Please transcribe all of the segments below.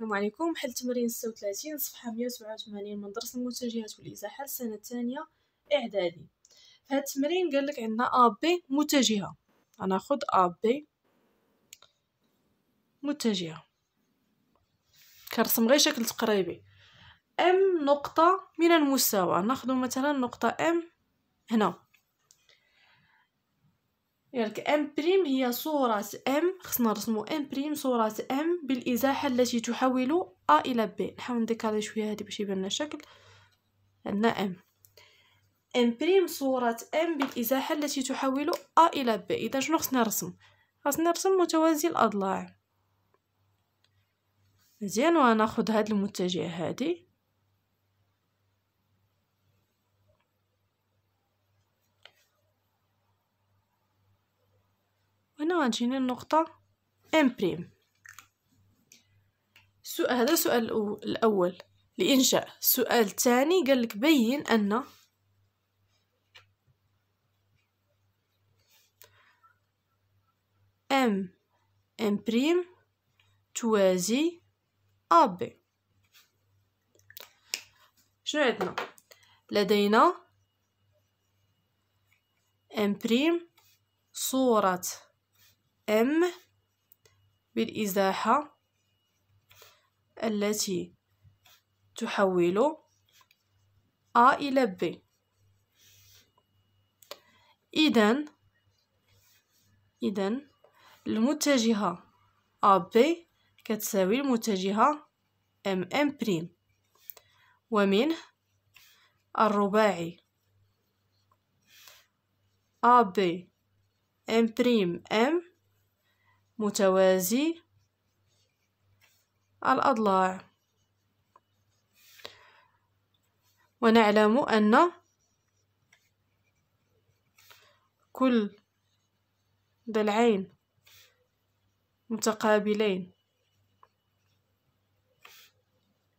السلام عليكم حل تمرين 36 صفحة 187 من درس المتجهات والإزاحة السنة الثانية إعدادي في هذا التمرين قال لك عندنا أ بي متجهة اخذ أ بي متجهة كرسم غير شكل تقريبي ام نقطة من المستوى ناخذ مثلا نقطة ام هنا يالك يعني ام بريم هي صورة ام خصنا نرسمو ام بريم صورة ام بالازاحة التي تحول ا الى بي نحاول نديكالي شوية هادي باش يبان لنا الشكل عندنا ام ام بريم صورة ام بالازاحة التي تحول ا الى بي اذا شنو خصنا نرسم خصنا نرسم متوازي الاضلاع مزيان وانا ناخذ هاد المتجه هادي هنا وهتجيني النقطة امبريم سؤال هذا سؤال الأول لإنشاء السؤال الثاني قال لك بين أن ام امبريم توازي اب شنو عندنا لدينا امبريم صورة أم بالإزاحة التي تحول A إلى B إذن إذن المتجهة AB كتساوي المتجهة MM بريم ومنه الرباعي AB M بريم M متوازي الأضلاع ونعلم أن كل ضلعين متقابلين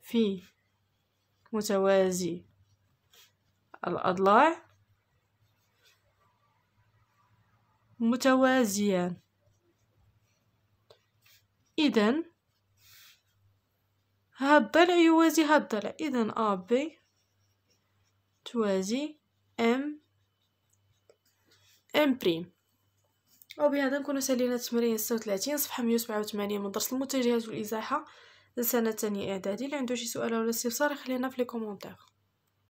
في متوازي الأضلاع متوازيان إذا ها الضلع يوازي ها الضلع إذا أ بي توازي أم أم بريم وبهذا نكون سالينا تمرين 36 صفحة 187 من درس المتجهات والإزاحة لسنة تانية إعدادي اللي عنده شي سؤال ولا استفسار خلينا في لي كومونتير